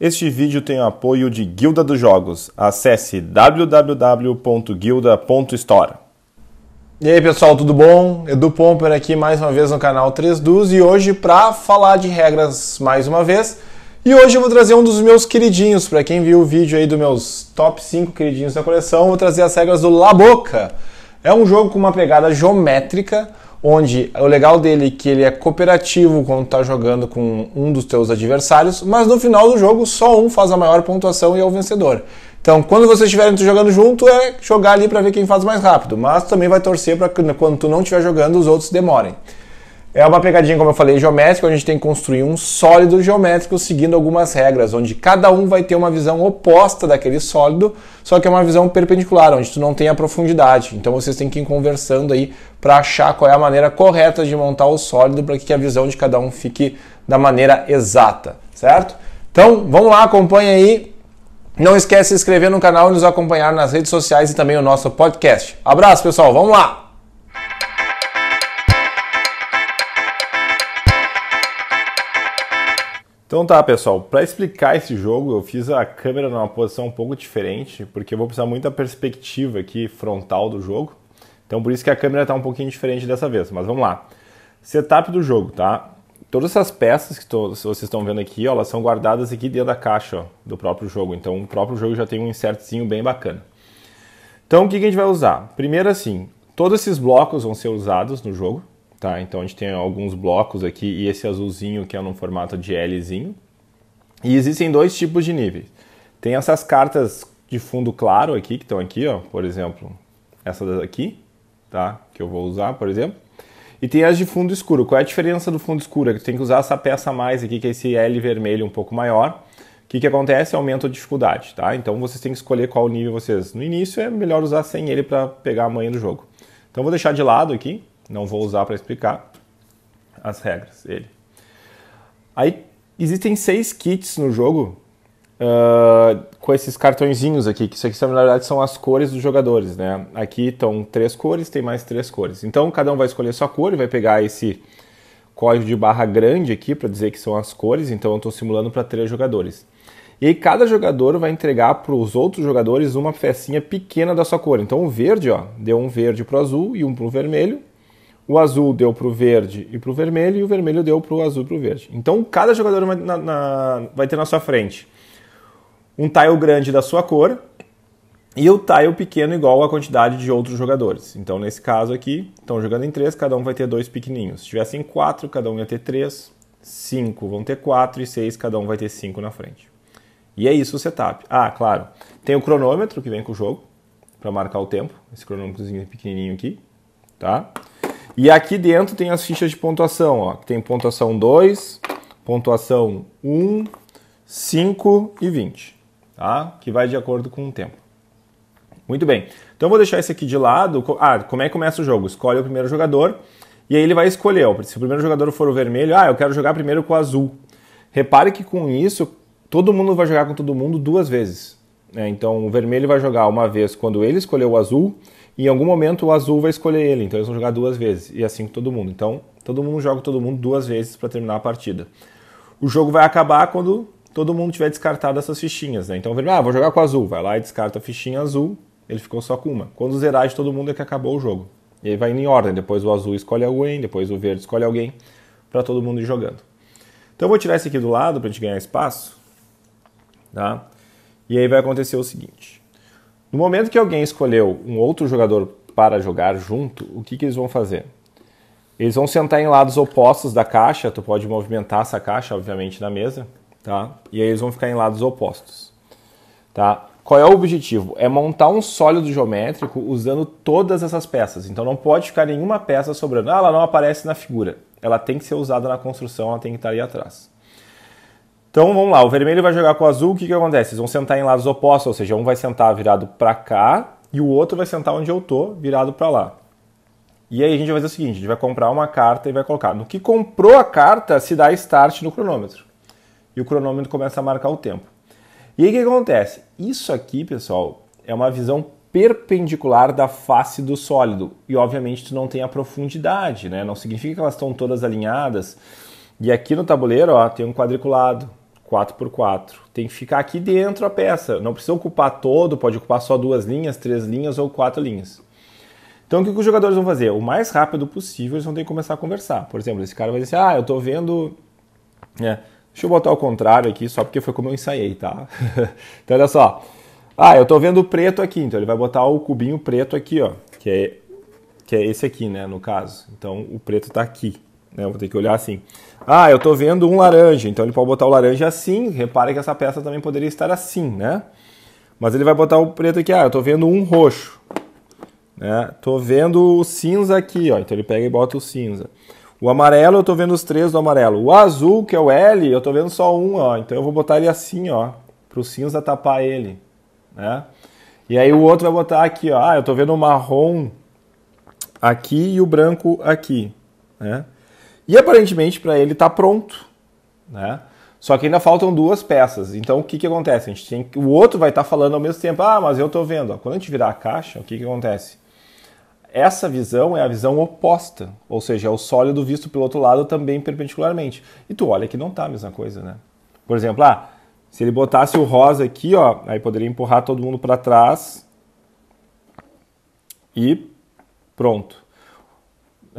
Este vídeo tem o apoio de Guilda dos Jogos. Acesse www.guilda.store. E aí pessoal, tudo bom? Edu Pomper aqui mais uma vez no canal 3Dus e hoje para falar de regras mais uma vez. E hoje eu vou trazer um dos meus queridinhos, para quem viu o vídeo aí dos meus top 5 queridinhos da coleção, vou trazer as regras do La Boca. É um jogo com uma pegada geométrica, onde o legal dele é que ele é cooperativo quando está jogando com um dos teus adversários, mas no final do jogo só um faz a maior pontuação e é o vencedor. Então, quando vocês estiverem jogando junto, é jogar ali para ver quem faz mais rápido, mas também vai torcer para que quando tu não estiver jogando os outros demorem. É uma pegadinha, como eu falei, geométrica, onde a gente tem que construir um sólido geométrico seguindo algumas regras, onde cada um vai ter uma visão oposta daquele sólido, só que é uma visão perpendicular, onde tu não tem a profundidade. Então vocês têm que ir conversando aí para achar qual é a maneira correta de montar o sólido para que a visão de cada um fique da maneira exata, certo? Então vamos lá, acompanha aí. Não esquece de se inscrever no canal e nos acompanhar nas redes sociais e também o nosso podcast. Abraço, pessoal. Vamos lá! Então tá, pessoal, para explicar esse jogo, eu fiz a câmera numa posição um pouco diferente, porque eu vou precisar muito da perspectiva aqui frontal do jogo. Então por isso que a câmera está um pouquinho diferente dessa vez, mas vamos lá. Setup do jogo, tá? Todas essas peças que tô, vocês estão vendo aqui, ó, elas são guardadas aqui dentro da caixa ó, do próprio jogo. Então o próprio jogo já tem um insertzinho bem bacana. Então o que, que a gente vai usar? Primeiro assim, todos esses blocos vão ser usados no jogo, Tá, então a gente tem alguns blocos aqui e esse azulzinho que é no formato de Lzinho. E existem dois tipos de níveis. Tem essas cartas de fundo claro aqui, que estão aqui, ó, por exemplo, essa daqui, tá? Que eu vou usar, por exemplo. E tem as de fundo escuro. Qual é a diferença do fundo escuro? É que tu tem que usar essa peça a mais aqui, que é esse L vermelho um pouco maior. O que, que acontece? Aumenta a dificuldade, tá? Então vocês têm que escolher qual nível vocês. No início é melhor usar sem ele para pegar a manha do jogo. Então vou deixar de lado aqui, não vou usar para explicar as regras dele. Aí existem seis kits no jogo uh, com esses cartõezinhos aqui, que isso aqui são, na verdade são as cores dos jogadores, né? Aqui estão três cores, tem mais três cores. Então cada um vai escolher sua cor e vai pegar esse código de barra grande aqui para dizer que são as cores, então eu estou simulando para três jogadores. E aí cada jogador vai entregar para os outros jogadores uma pecinha pequena da sua cor. Então o verde, ó, deu um verde para o azul e um para o vermelho o azul deu para o verde e para o vermelho, e o vermelho deu para o azul e para o verde. Então, cada jogador vai, na, na, vai, ter na sua frente um tile grande da sua cor e o tile pequeno igual à quantidade de outros jogadores. Então, nesse caso aqui, estão jogando em três, cada um vai ter dois pequenininhos. Se tivesse em quatro, cada um ia ter três, cinco vão ter quatro e seis, cada um vai ter cinco na frente. E é isso o setup. Ah, claro, tem o cronômetro que vem com o jogo para marcar o tempo, esse cronômetrozinho pequenininho aqui, tá? E aqui dentro tem as fichas de pontuação, ó, tem pontuação 2, pontuação 1, 5 e 20, tá? Que vai de acordo com o tempo. Muito bem. Então vou deixar esse aqui de lado. Ah, como é que começa o jogo? Escolhe o primeiro jogador e aí ele vai escolher. Se o primeiro jogador for o vermelho, ah, eu quero jogar primeiro com o azul. Repare que com isso todo mundo vai jogar com todo mundo duas vezes. Né? então o vermelho vai jogar uma vez quando ele escolher o azul, e em algum momento o azul vai escolher ele, então eles vão jogar duas vezes, e é assim com todo mundo. Então todo mundo joga todo mundo duas vezes para terminar a partida. O jogo vai acabar quando todo mundo tiver descartado essas fichinhas, né? Então o vermelho, ah, vou jogar com o azul, vai lá e descarta a fichinha azul, ele ficou só com uma. Quando zerar de todo mundo é que acabou o jogo. E aí vai indo em ordem, depois o azul escolhe alguém, depois o verde escolhe alguém, para todo mundo ir jogando. Então eu vou tirar esse aqui do lado para a gente ganhar espaço, tá? E aí vai acontecer o seguinte: no momento que alguém escolheu um outro jogador para jogar junto, o que, que eles vão fazer? Eles vão sentar em lados opostos da caixa, tu pode movimentar essa caixa, obviamente, na mesa, tá? E aí eles vão ficar em lados opostos, tá? Qual é o objetivo? É montar um sólido geométrico usando todas essas peças. Então não pode ficar nenhuma peça sobrando. Ah, ela não aparece na figura. Ela tem que ser usada na construção, ela tem que estar ali atrás. Então vamos lá, o vermelho vai jogar com o azul, o que, que acontece? Eles vão sentar em lados opostos, ou seja, um vai sentar virado para cá e o outro vai sentar onde eu tô, virado para lá. E aí a gente vai fazer o seguinte, a gente vai comprar uma carta e vai colocar. No que comprou a carta, se dá start no cronômetro. E o cronômetro começa a marcar o tempo. E aí o que acontece? Isso aqui, pessoal, é uma visão perpendicular da face do sólido. E obviamente tu não tem a profundidade, né? Não significa que elas estão todas alinhadas. E aqui no tabuleiro, ó, tem um quadriculado, 4x4. Tem que ficar aqui dentro a peça. Não precisa ocupar todo, pode ocupar só duas linhas, três linhas ou quatro linhas. Então o que, os jogadores vão fazer? O mais rápido possível eles vão ter que começar a conversar. Por exemplo, esse cara vai dizer assim, ah, eu tô vendo... É, deixa eu botar o contrário aqui, só porque foi como eu ensaiei, tá? então olha só. Ah, eu tô vendo o preto aqui, então ele vai botar o cubinho preto aqui, ó. Que é, que é esse aqui, né, no caso. Então o preto tá aqui. Né? Eu vou ter que olhar assim. Ah, eu estou vendo um laranja, então ele pode botar o laranja assim. repare que essa peça também poderia estar assim, né? Mas ele vai botar o preto aqui. Ah, eu estou vendo um roxo. Né? Tô vendo o cinza aqui, ó. Então ele pega e bota o cinza. O amarelo eu estou vendo os três do amarelo. O azul, que é o L, eu estou vendo só um, ó. Então eu vou botar ele assim, ó. Pro cinza tapar ele, né? E aí o outro vai botar aqui, ó. Ah, eu estou vendo o marrom aqui e o branco aqui, né? E aparentemente para ele está pronto, né? Só que ainda faltam duas peças. Então o que, que acontece? A gente tem o outro vai estar tá falando ao mesmo tempo. Ah, mas eu estou vendo. Quando a gente virar a caixa, o que, que acontece? Essa visão é a visão oposta, ou seja, é o sólido visto pelo outro lado também perpendicularmente. E tu olha que não tá a mesma coisa, né? Por exemplo, ah, se ele botasse o rosa aqui, ó, aí poderia empurrar todo mundo para trás e pronto.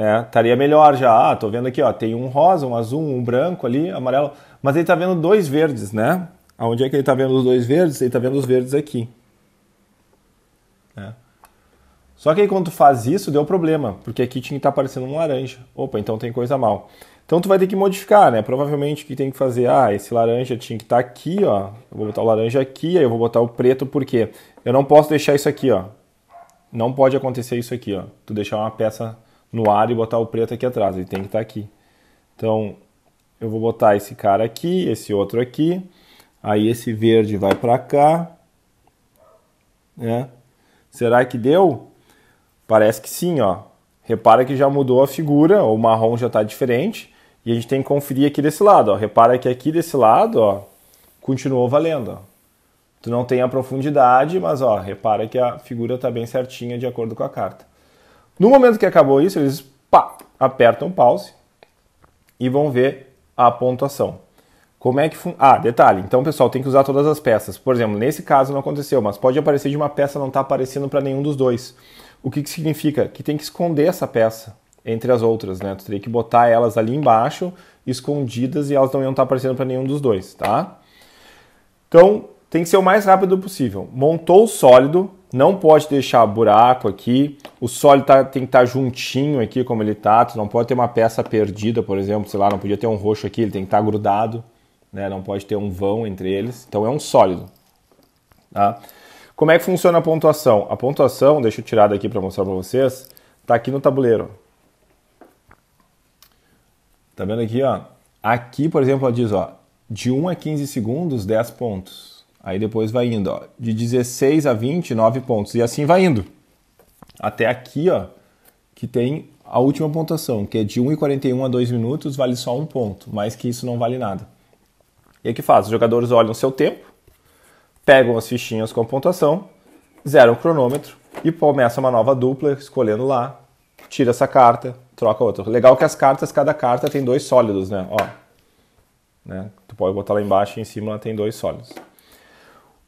É, estaria melhor já. Ah, tô vendo aqui, ó, tem um rosa, um azul, um branco ali, amarelo. Mas ele tá vendo dois verdes, né? Aonde é que ele tá vendo os dois verdes? Ele tá vendo os verdes aqui. É. Só que aí quando tu faz isso, deu problema, porque aqui tinha que estar tá aparecendo um laranja. Opa, então tem coisa mal. Então tu vai ter que modificar, né? Provavelmente o que tem que fazer, ah, esse laranja tinha que estar tá aqui, ó. Eu vou botar o laranja aqui, aí eu vou botar o preto, porque eu não posso deixar isso aqui, ó. Não pode acontecer isso aqui, ó. Tu deixar uma peça no ar e botar o preto aqui atrás, ele tem que estar tá aqui. Então, eu vou botar esse cara aqui, esse outro aqui, aí esse verde vai para cá, né? Será que deu? Parece que sim, ó. Repara que já mudou a figura, o marrom já está diferente, e a gente tem que conferir aqui desse lado, ó. Repara que aqui desse lado, ó, continuou valendo, ó. Tu não tem a profundidade, mas ó, repara que a figura está bem certinha de acordo com a carta. No momento que acabou isso, eles pá, apertam pause e vão ver a pontuação. Como é que fun... Ah, detalhe. Então, pessoal, tem que usar todas as peças. Por exemplo, nesse caso não aconteceu, mas pode aparecer de uma peça não estar tá aparecendo para nenhum dos dois. O que, que significa? Que tem que esconder essa peça entre as outras, né? Tu teria que botar elas ali embaixo, escondidas, e elas não iam estar tá aparecendo para nenhum dos dois, tá? Então, tem que ser o mais rápido possível. Montou o sólido, não pode deixar buraco aqui, o sólido tá, tem que estar tá juntinho aqui, como ele tá. Tu não pode ter uma peça perdida, por exemplo, sei lá, não podia ter um roxo aqui, ele tem que estar tá grudado, né? Não pode ter um vão entre eles. Então é um sólido. Tá? Como é que funciona a pontuação? A pontuação, deixa eu tirar daqui para mostrar para vocês, tá aqui no tabuleiro. Tá vendo aqui, ó? Aqui, por exemplo, ela diz, ó, de 1 a 15 segundos, 10 pontos. Aí depois vai indo, ó, de 16 a 20, 9 pontos. E assim vai indo até aqui, ó, que tem a última pontuação, que é de 1,41 a 2 minutos, vale só um ponto, mais que isso não vale nada. E o que faz? Os jogadores olham seu tempo, pegam as fichinhas com a pontuação, zeram o cronômetro e começa uma nova dupla, escolhendo lá, tira essa carta, troca outra. Legal que as cartas, cada carta tem dois sólidos, né? Ó, né? Tu pode botar lá embaixo e em cima ela tem dois sólidos.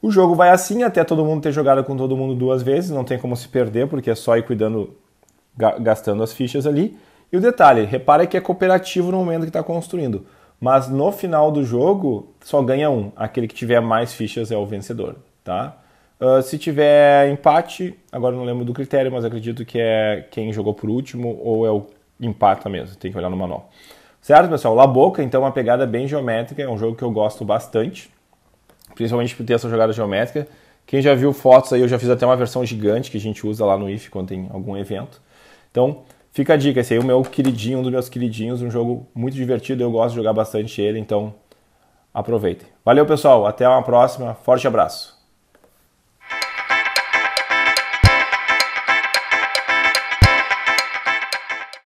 O jogo vai assim até todo mundo ter jogado com todo mundo duas vezes, não tem como se perder, porque é só ir cuidando, gastando as fichas ali. E o detalhe, repara que é cooperativo no momento que está construindo, mas no final do jogo só ganha um. Aquele que tiver mais fichas é o vencedor, tá? Uh, se tiver empate, agora não lembro do critério, mas acredito que é quem jogou por último ou é o empata mesmo, tem que olhar no manual. Certo, pessoal? La Boca, então, uma pegada bem geométrica, é um jogo que eu gosto bastante principalmente por ter essa jogada geométrica. Quem já viu fotos aí, eu já fiz até uma versão gigante que a gente usa lá no IF quando tem algum evento. Então, fica a dica, esse aí é o meu queridinho, um dos meus queridinhos, um jogo muito divertido, eu gosto de jogar bastante ele, então aproveitem. Valeu, pessoal, até uma próxima, forte abraço.